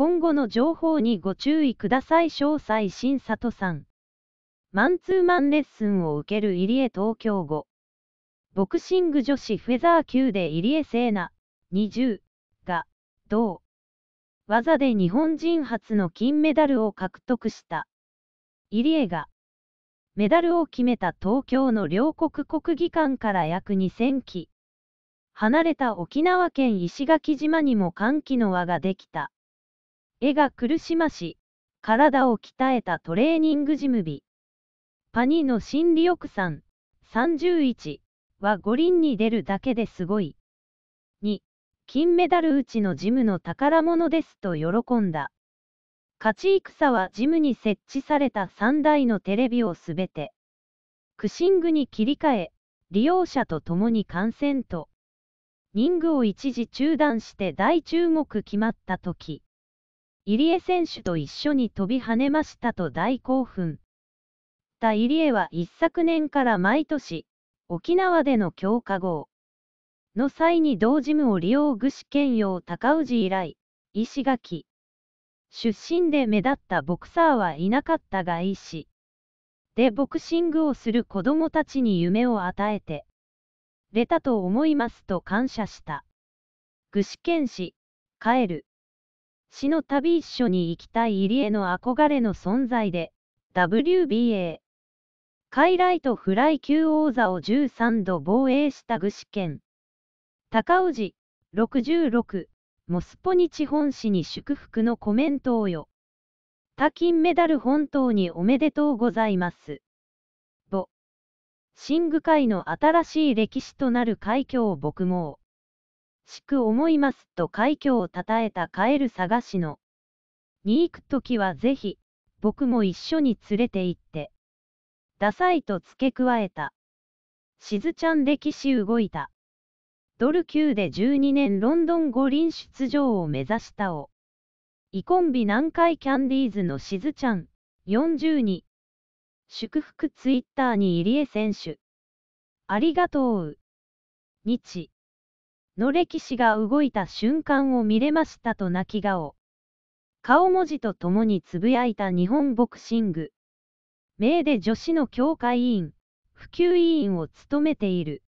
今後の情報にご注意ください詳細新里さんマンツーマンレッスンを受ける入江東京語ボクシング女子フェザー級で入江聖奈20が同技で日本人初の金メダルを獲得した入江がメダルを決めた東京の両国国技館から約2000機離れた沖縄県石垣島にも歓喜の輪ができた。絵が苦しまし、体を鍛えたトレーニングジム日。パニーの心理奥さん、31は五輪に出るだけですごい。2、金メダルうちのジムの宝物ですと喜んだ。勝ち戦はジムに設置された3台のテレビをすべて、クシングに切り替え、利用者と共に感染と、リングを一時中断して大注目決まった時。入江選手と一緒に飛び跳ねましたと大興奮。た入江は一昨年から毎年、沖縄での強化号の際に同ジムを利用具志堅用高氏以来、石垣出身で目立ったボクサーはいなかったが医師でボクシングをする子供たちに夢を与えて、れたと思いますと感謝した。具志堅氏、帰る。死の旅一緒に行きたい入江の憧れの存在で、WBA。カイライトフライ級王座を13度防衛した具志堅。高尾寺、66、モスポニチ本市に祝福のコメントをよ。他金メダル本当におめでとうございます。ぼ新具界の新しい歴史となる快挙を僕も。しく思いますと快挙をたたえたカエル探しの。に行くときはぜひ、僕も一緒に連れて行って。ダサいと付け加えた。しずちゃん歴史動いた。ドル級で12年ロンドン五輪出場を目指したを。イコンビ南海キャンディーズのしずちゃん、42。祝福ツイッターに入江選手。ありがとう。日。の歴史が動いた瞬間を見れましたと泣き顔。顔文字とともにつぶやいた日本ボクシング。名で女子の協会委員、普及委員を務めている。